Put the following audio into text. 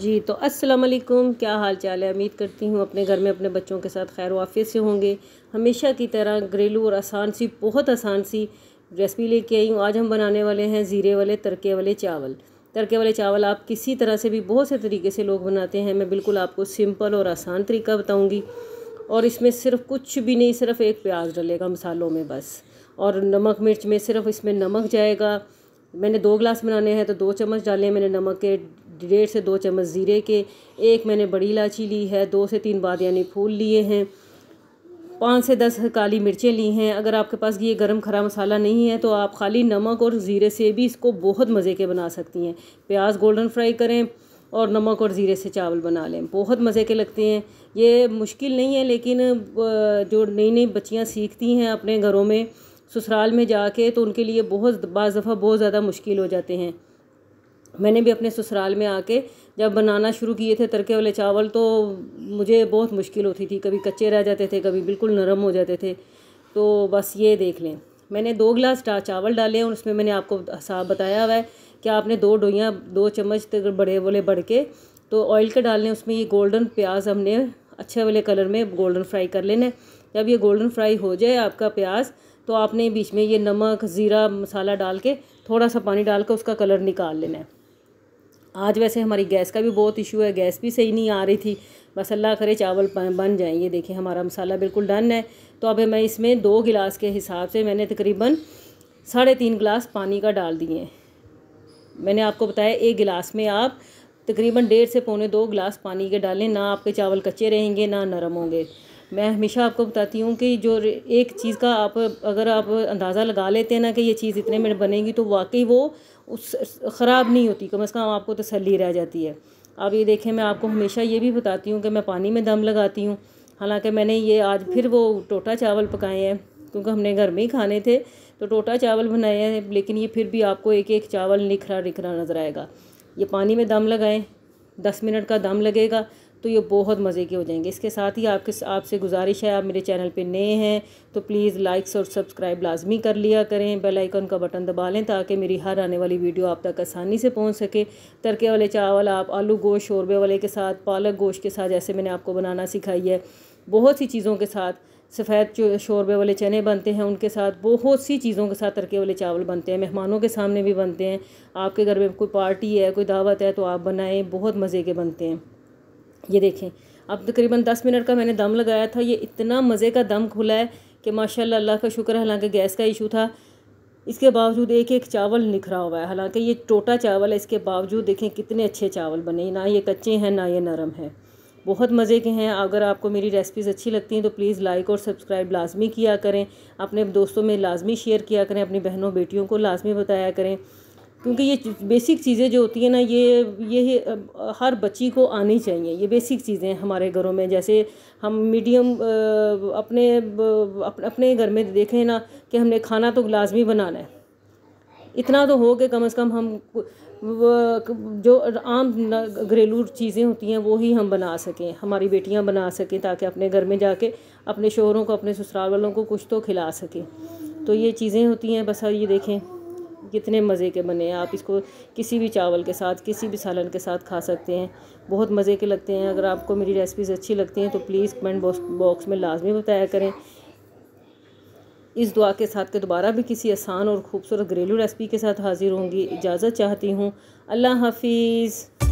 जी तो अस्सलाम वालेकुम क्या हाल चाल है उम्मीद करती हूँ अपने घर में अपने बच्चों के साथ खैर वाफ़ी से होंगे हमेशा की तरह घरेलू और आसान सी बहुत आसान सी रेसिपी लेके आई हूँ आज हम बनाने वाले हैं ज़ीरे वाले तड़के वाले चावल तड़के वाले चावल आप किसी तरह से भी बहुत से तरीके से लोग बनाते हैं मैं बिल्कुल आपको सिंपल और आसान तरीका बताऊँगी और इसमें सिर्फ कुछ भी नहीं सिर्फ एक प्याज डलेगा मसालों में बस और नमक मिर्च में सिर्फ इसमें नमक जाएगा मैंने दो गिलास बनाने हैं तो दो चम्मच डाले मैंने नमक के डेढ़ से दो चम्मच ज़ीरे के एक मैंने बड़ी इलायची ली है दो से तीन बाद यानी फूल लिए हैं पाँच से दस काली मिर्चें ली हैं अगर आपके पास ये गरम खरा मसाला नहीं है तो आप खाली नमक और ज़ीरे से भी इसको बहुत मज़े के बना सकती हैं प्याज गोल्डन फ्राई करें और नमक और ज़ीरे से चावल बना लें बहुत मज़े के लगते हैं ये मुश्किल नहीं है लेकिन जो नई नई बच्चियाँ सीखती हैं अपने घरों में ससुराल में जाके तो उनके लिए बहुत बाज़ दफ़ा बहुत ज़्यादा मुश्किल हो जाते हैं मैंने भी अपने ससुराल में आके जब बनाना शुरू किए थे तड़के वाले चावल तो मुझे बहुत मुश्किल होती थी कभी कच्चे रह जाते थे कभी बिल्कुल नरम हो जाते थे तो बस ये देख लें मैंने दो गिलास चावल डाले और उसमें मैंने आपको हिसाब बताया हुआ है कि आपने दो डोइयाँ दो चम्मच तक बड़े वाले बढ़ के तो ऑयल के डालने उसमें ये गोल्डन प्याज हमने अच्छे वाले कलर में गोल्डन फ्राई कर लेने जब ये गोल्डन फ्राई हो जाए आपका प्याज तो आपने बीच में ये नमक ज़ीरा मसाला डाल के थोड़ा सा पानी डाल कर उसका कलर निकाल लेना है आज वैसे हमारी गैस का भी बहुत इशू है गैस भी सही नहीं आ रही थी बस अल्लाह करे चावल बन जाएँ ये देखिए हमारा मसाला बिल्कुल डन है तो अब मैं इसमें दो गिलास के हिसाब से मैंने तकरीबन साढ़े तीन गिलास पानी का डाल दिए मैंने आपको बताया एक गिलास में आप तकरीबन डेढ़ से पौने दो गिलास पानी के डालें ना आपके चावल कच्चे रहेंगे ना नरम होंगे मैं हमेशा आपको बताती हूँ कि जो एक चीज़ का आप अगर आप अंदाज़ा लगा लेते हैं ना कि ये चीज़ इतने मिनट बनेगी तो वाकई वो उस ख़राब नहीं होती कम अज़ कम आपको तसली रह जाती है आप ये देखें मैं आपको हमेशा ये भी बताती हूँ कि मैं पानी में दम लगाती हूँ हालांकि मैंने ये आज फिर वो टोटा चावल पकाए हैं क्योंकि हमने घर में ही खाने थे तो टोटा चावल बनाए हैं लेकिन ये फिर भी आपको एक एक चावल निखरा निखरा नज़र आएगा ये पानी में दम लगाएं दस मिनट का दम लगेगा तो ये बहुत मज़े के हो जाएंगे इसके साथ ही आपके आपसे गुजारिश है आप मेरे चैनल पे नए हैं तो प्लीज़ लाइक्स और सब्सक्राइब लाजमी कर लिया करें बेल आइकन का बटन दबा लें ताकि मेरी हर आने वाली वीडियो आप तक आसानी से पहुंच सके तड़के वाले चावल आप आलू गोश्त शोरबे वाले के साथ पालक गोश्त के साथ जैसे मैंने आपको बनाना सिखाई है बहुत सी चीज़ों के साथ सफ़ेद शोरबे वाले चने बनते हैं उनके साथ बहुत सी चीज़ों के साथ तड़के वाले चावल बनते हैं मेहमानों के सामने भी बनते हैं आपके घर में कोई पार्टी है कोई दावत है तो आप बनाएँ बहुत मज़े के बनते हैं ये देखें अब तकरीबन दस मिनट का मैंने दम लगाया था ये इतना मज़े का दम खुला है कि माशाल्लाह अल्लाह का शुक्र है हालांकि गैस का इशू था इसके बावजूद एक एक चावल निखरा हुआ है हालांकि ये टोटा चावल है इसके बावजूद देखें कितने अच्छे चावल बने ना ये कच्चे हैं ना ये नरम है बहुत मज़े के हैं अगर आपको मेरी रेसिपीज़ अच्छी लगती हैं तो प्लीज़ लाइक और सब्सक्राइब लाजमी किया करें अपने दोस्तों में लाजमी शेयर किया करें अपनी बहनों बेटियों को लाजमी बताया करें क्योंकि ये बेसिक चीज़ें जो होती हैं ना ये ये हर बच्ची को आनी चाहिए ये बेसिक चीज़ें हमारे घरों में जैसे हम मीडियम अपने अपने घर में देखें ना कि हमने खाना तो लाजमी बनाना है इतना तो हो कि कम से कम हम जो आम घरेलू चीज़ें होती हैं वो ही हम बना सकें हमारी बेटियां बना सकें ताकि अपने घर में जाके अपने शोहरों को अपने ससुराल वालों को कुछ तो खिला सकें तो ये चीज़ें होती हैं बस ये देखें कितने मज़े के बने हैं आप इसको किसी भी चावल के साथ किसी भी सालन के साथ खा सकते हैं बहुत मज़े के लगते हैं अगर आपको मेरी रेसिपीज़ अच्छी लगती हैं तो प्लीज़ कमेंट बॉक्स में लाजमी बताया करें इस दुआ के साथ के दोबारा भी किसी आसान और ख़ूबसूरत घरेलू रेसिपी के साथ हाज़िर होंगी इजाज़त चाहती हूँ अल्लाह हाफिज़